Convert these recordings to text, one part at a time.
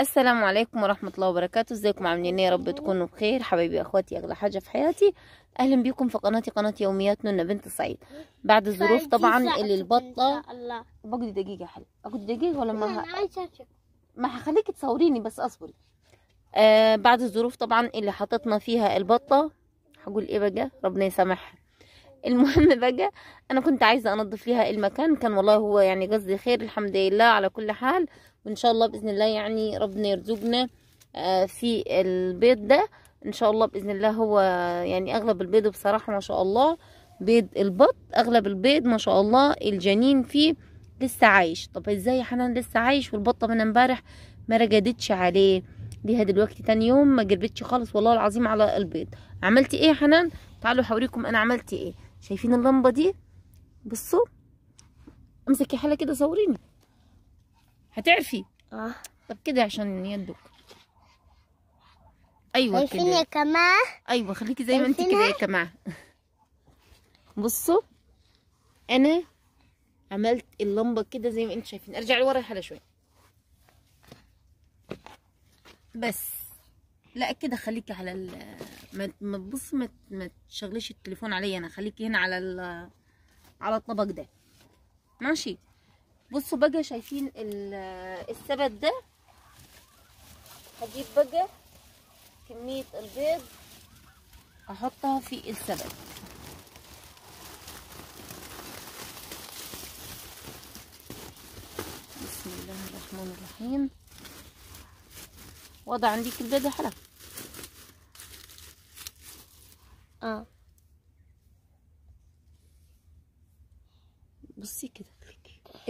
السلام عليكم ورحمة الله وبركاته ازيكم عاملين ايه يا رب تكونوا بخير حبايبي اخواتي اغلى حاجة في حياتي اهلا بيكم في قناتي قناة يوميات نونا بنت سعيد بعد الظروف طبعا اللي البطة باخد دقيقة حلو اخد دقيقة ولا ما ما هخليك تصوريني بس اصبري آه بعد الظروف طبعا اللي حطتنا فيها البطة هقول ايه بقى ربنا يسامحها المهم بقى انا كنت عايزه انضف ليها المكان كان والله هو يعني قصدي خير الحمد لله على كل حال وان شاء الله باذن الله يعني ربنا يرزقنا آه، في البيض ده ان شاء الله باذن الله هو يعني اغلب البيض بصراحه ما شاء الله بيض البط اغلب البيض ما شاء الله الجنين فيه لسه عايش طب ازاي يا حنان لسه عايش والبطه من امبارح ما رجدتش عليه ليها دلوقتي تاني يوم ما جربتش خالص والله العظيم على البيض عملت ايه يا حنان تعالوا هوريكم انا عملت ايه شايفين اللمبه دي بصوا امسكي حاله كده صوريني هتعرفي اه طب كده عشان يدك ايوه كده يا كمان ايوه خليكي زي ما انت كده يا كمان بصوا انا عملت اللمبه كده زي ما انتم شايفين ارجع لورا يا حلا شويه بس لا كده خليكي على ال ما تبص ما ما تشغليش التليفون عليا انا خليكي هنا على ال على الطبق ده ماشي بصوا بقى شايفين السبت ده هجيب بقى كمية البيض احطها في السبت بسم الله الرحمن الرحيم وضع عندك البيض يا حلا اه بصي كده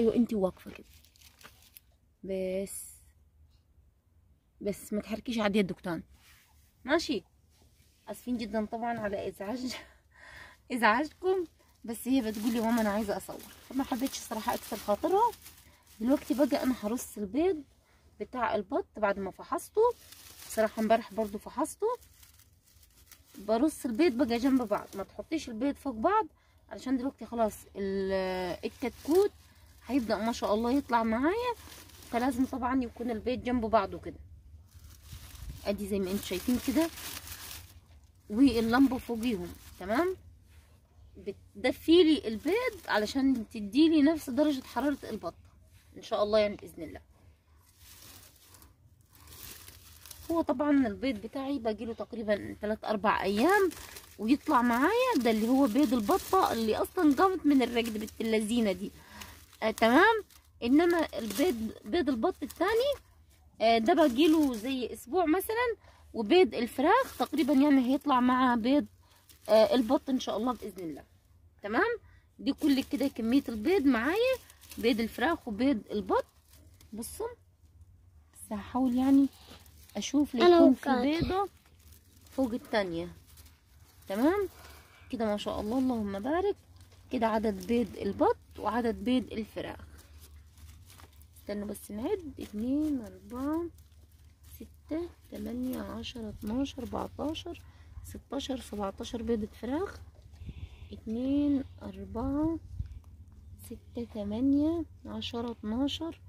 ايوه انت واقفه كده بس بس ما تحركيش عادي يا دكتور ماشي اسفين جدا طبعا على ازعاج ازعاجكم بس هي بتقول لي ماما انا عايزه اصور فما حبيتش الصراحه اكسر خاطرها دلوقتي بقى انا هرص البيض بتاع البط بعد ما فحصته صراحه امبارح برضو فحصته برص البيض بقى جنب بعض ما تحطيش البيض فوق بعض علشان دلوقتي خلاص الكتكوت هيبدأ ما شاء الله يطلع معايا فلازم طبعا يكون البيض جنب بعضه كده ادي زي ما انتم شايفين كده واللمبه فوقيهم تمام بتدفي لي البيض علشان تدي لي نفس درجه حراره البطه ان شاء الله يعني باذن الله هو طبعا البيض بتاعي باجيله تقريبا 3 4 ايام ويطلع معايا ده اللي هو بيض البطه اللي اصلا قامت من الرجل بالتلازينه دي آه تمام انما البيض بيض البط الثاني آه ده بجيله زي اسبوع مثلا وبيض الفراخ تقريبا يعني هيطلع مع بيض آه البط ان شاء الله باذن الله تمام دي كل كده كميه البيض معايا بيض الفراخ وبيض البط بصوا بس هحاول يعني اشوف ليكون في بيضه فوق الثانيه تمام كده ما شاء الله اللهم بارك كده عدد بيض البط وعدد بيض الفراخ استنوا بس نعد اتنين اربعة ستة تمانية عشرة اتناشر اربعتاشر ستاشر سبعتاشر بيضة فراخ اتنين اربعة ستة تمانية عشرة اتناشر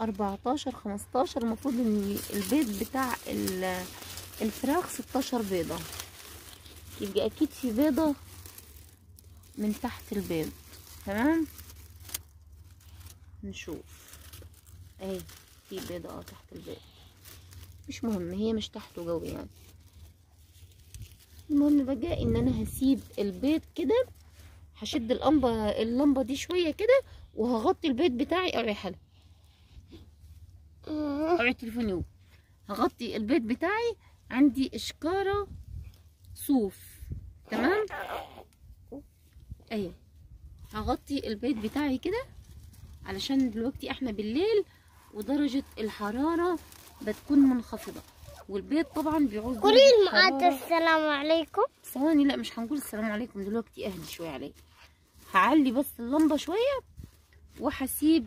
اربعتاشر خمستاشر المفروض ان البيض بتاع الفراخ ستاشر بيضة يبقى اكيد في بيضة من تحت البيض تمام نشوف اهي في بيضة اه تحت البيض مش مهم هي مش تحته جوي يعني المهم بقى ان انا هسيب البيض كده هشد اللمبه اللمبه دي شويه كده وهغطي البيض بتاعي اريح اوعي آه، التليفون تليفوني هغطي البيض بتاعي عندي اشكاره صوف تمام اهي هغطي البيت بتاعي كده علشان دلوقتي احنا بالليل ودرجة الحرارة بتكون منخفضة والبيت طبعا بيعوز قولي المقادة السلام عليكم ثواني لا مش هنقول السلام عليكم دلوقتي اهدي شوية عليا هعلي بس اللمبة شوية وهسيب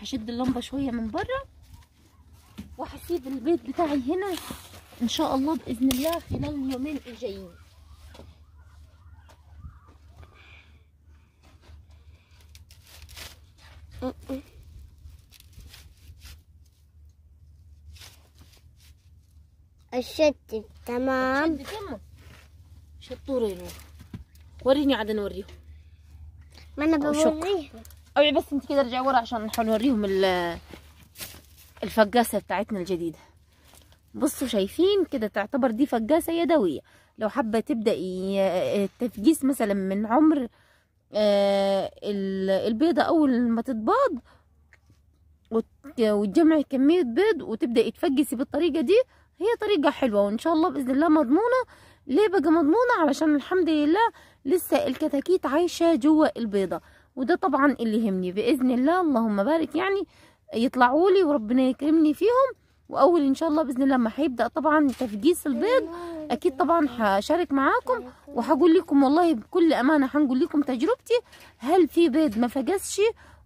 هشد اللمبة شوية من بره وهسيب البيت بتاعي هنا ان شاء الله باذن الله خلال اليومين الجايين الشد تمام كمه شطورين وريني عاد نوريه ما انا بوريه اوعي بس انت كده ارجعي ورا عشان نحاول نوريهم الفقاسه بتاعتنا الجديده بصوا شايفين كده تعتبر دي فقاسه يدويه لو حابه تبداي آه، التفجيس مثلا من عمر آه، البيضه اول ما تتباض وتجمعي كميه بيض وتبداي تفجسي بالطريقه دي هي طريقة حلوة وان شاء الله باذن الله مضمونة ليه بقى مضمونة علشان الحمد لله لسه الكتاكيت عايشة جوه البيضة وده طبعا اللي يهمني باذن الله اللهم بارك يعني يطلعوا لي وربنا يكرمني فيهم واول ان شاء الله باذن الله ما هيبدا طبعا تفجيس البيض اكيد طبعا هشارك معاكم وهقول لكم والله بكل امانه هنقول لكم تجربتي هل في بيض ما فجسش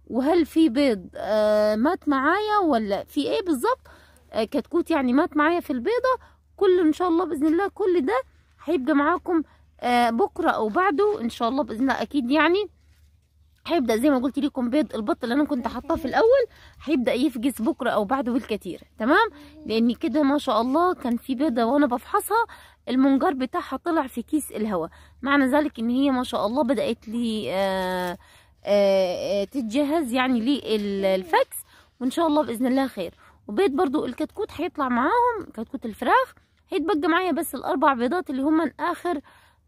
وهل في بيض آه مات معايا ولا في ايه بالظبط آه، كتكوت يعني مات معايا في البيضة كل ان شاء الله باذن الله كل ده هيبقى معاكم آه، بكرة او بعده ان شاء الله باذن الله اكيد يعني هيبدا زي ما قلت لكم بيض البط اللي انا كنت حاطاه في الاول هيبدا يفجس بكره او بعده بالكتير تمام لان كده ما شاء الله كان في بيضه وانا بفحصها المنجار بتاعها طلع في كيس الهواء معنى ذلك ان هي ما شاء الله بدات لي آه، تتجهز يعني للفكس وان شاء الله باذن الله خير وبيض برضو الكتكوت هيطلع معاهم كتكوت الفراخ هيتبقى معايا بس الاربع بيضات اللي هما اخر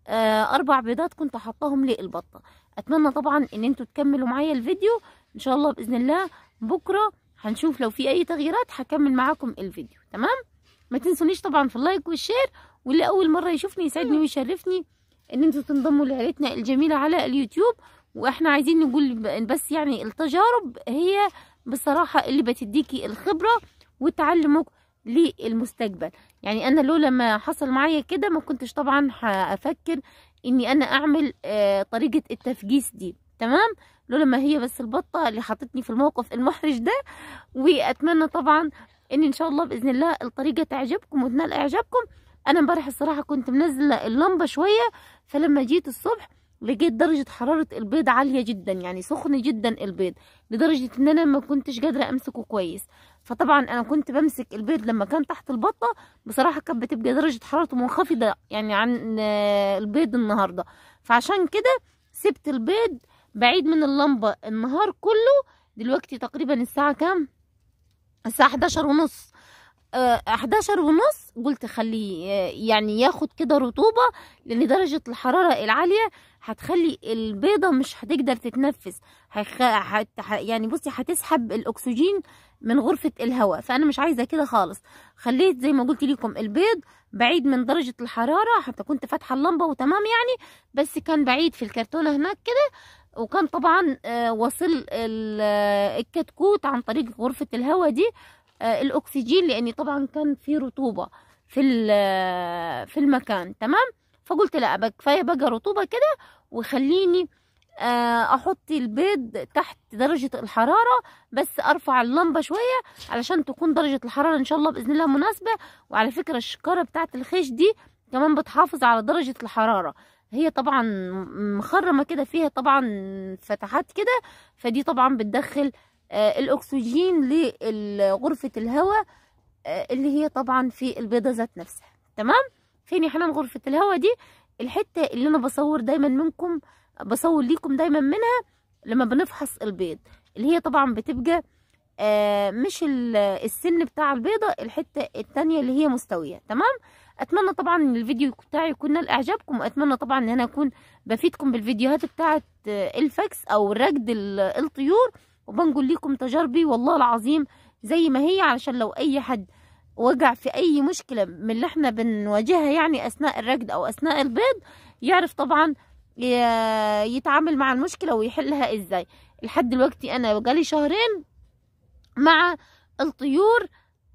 آه اربع بيضات كنت حطاهم للبطه اتمنى طبعا ان انتوا تكملوا معايا الفيديو ان شاء الله باذن الله بكره هنشوف لو في اي تغييرات هكمل معاكم الفيديو تمام ما تنسونيش طبعا في اللايك والشير واللي اول مره يشوفني يسعدني ويشرفني ان انتوا تنضموا لعائلتنا الجميله على اليوتيوب واحنا عايزين نقول بس يعني التجارب هي بصراحه اللي بتديكي الخبره وتعلمك للمستقبل يعني انا لو لما حصل معايا كده ما كنتش طبعا هفكر اني انا اعمل آه، طريقه التفجيس دي تمام لولا ما هي بس البطه اللي حطتني في الموقف المحرج ده واتمنى طبعا ان ان شاء الله باذن الله الطريقه تعجبكم وتنال اعجابكم انا امبارح الصراحه كنت منزله اللمبه شويه فلما جيت الصبح لقيت درجة حرارة البيض عالية جدا يعني سخن جدا البيض لدرجة ان انا ما كنتش قادرة امسكه كويس فطبعا انا كنت بمسك البيض لما كان تحت البطة بصراحة كانت بتبقى درجة حرارته منخفضة يعني عن آه، البيض النهاردة فعشان كده سبت البيض بعيد من اللمبة النهار كله دلوقتي تقريبا الساعة كام الساعة 11 ونص 11 آه، ونص قلت خليه آه، يعني ياخد كده رطوبة لان درجة الحرارة العالية هتخلي البيضة مش هتقدر تتنفس هخ... هت... يعني بصي هتسحب الاكسجين من غرفة الهواء فانا مش عايزة كده خالص خليت زي ما قلت لكم البيض بعيد من درجة الحرارة حتى كنت فاتحة اللمبة وتمام يعني بس كان بعيد في الكرتونة هناك كده وكان طبعا آه، وصل الكتكوت عن طريق غرفة الهواء دي آه، الاكسجين لاني طبعا كان في رطوبه في آه، في المكان تمام فقلت لا بقى كفايه بقى رطوبه كده وخليني آه، احط البيض تحت درجه الحراره بس ارفع اللمبه شويه علشان تكون درجه الحراره ان شاء الله باذن الله مناسبه وعلى فكره الشكاره بتاعت الخيش دي كمان بتحافظ على درجه الحراره هي طبعا مخرمه كده فيها طبعا فتحات كده فدي طبعا بتدخل آه، الاكسجين لغرفه الهواء آه، اللي هي طبعا في البيضه ذات نفسها تمام فين يا حنان غرفه الهواء دي الحته اللي انا بصور دايما منكم بصور ليكم دايما منها لما بنفحص البيض اللي هي طبعا بتبقى آه، مش السن بتاع البيضه الحته الثانيه اللي هي مستويه تمام اتمنى طبعا ان الفيديو بتاعي يكون نال اعجابكم واتمنى طبعا ان انا اكون بفيدكم بالفيديوهات بتاعه الفاكس او رجد الطيور وبنقول لكم تجاربي والله العظيم زي ما هي علشان لو اي حد وجع في اي مشكلة من اللي احنا بنواجهها يعني اثناء الركض او اثناء البيض يعرف طبعا يتعامل مع المشكلة ويحلها ازاي لحد دلوقتي انا جالي شهرين مع الطيور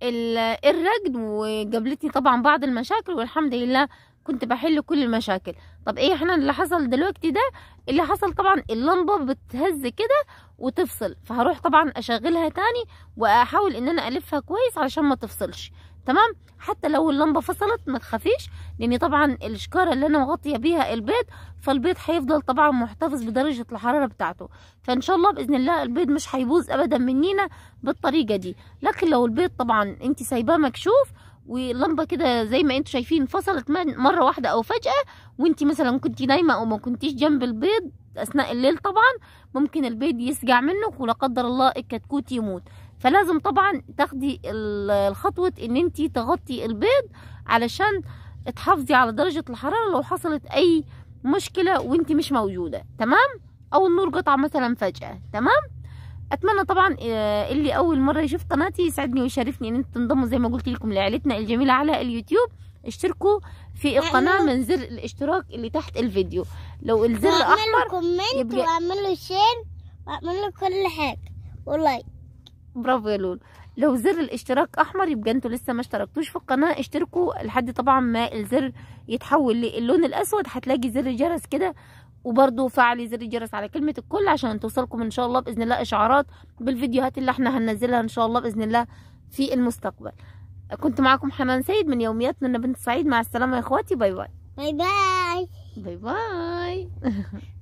الركض وقابلتني طبعا بعض المشاكل والحمد لله كنت بحل كل المشاكل طب ايه احنا اللي حصل دلوقتي ده اللي حصل طبعا اللمبه بتهز كده وتفصل فهروح طبعا اشغلها تاني واحاول ان انا الفها كويس علشان ما تفصلش تمام حتى لو اللمبه فصلت ما تخافيش لان طبعا الشكاره اللي انا مغطيه بيها البيض فالبيض هيفضل طبعا محتفظ بدرجه الحراره بتاعته فان شاء الله باذن الله البيض مش هيبوظ ابدا مننا بالطريقه دي لكن لو البيض طبعا انت سايباه مكشوف واللمبه كده زي ما انتوا شايفين فصلت مره واحده او فجاه وانت مثلا كنت نايمه او ما كنتيش جنب البيض اثناء الليل طبعا ممكن البيض يسجع منك ولا قدر الله الكتكوت يموت فلازم طبعا تاخدي الخطوه ان انت تغطي البيض علشان تحافظي على درجه الحراره لو حصلت اي مشكله وانت مش موجوده تمام او النور قطع مثلا فجاه تمام اتمنى طبعا آه، اللي اول مره يشوف قناتي يسعدني ويشرفني ان انتم تنضموا زي ما قلت لكم لعائلتنا الجميله على اليوتيوب اشتركوا في القناه من زر الاشتراك اللي تحت الفيديو لو الزر احمر كومنت يبقى... واعملوا شير واعملوا كل حاجه ولايك برافو يا لول لو زر الاشتراك احمر يبقى انتوا لسه ما اشتركتوش في القناه اشتركوا لحد طبعا ما الزر يتحول للون الاسود هتلاقي زر الجرس كده وبرضو فعلي زر الجرس على كلمة الكل عشان توصلكم ان شاء الله باذن الله اشعارات بالفيديوهات اللي احنا هننزلها ان شاء الله باذن الله في المستقبل كنت معاكم حنان سيد من يوميات منى بنت سعيد مع السلامة يا اخواتي باي باي باي باي باي باي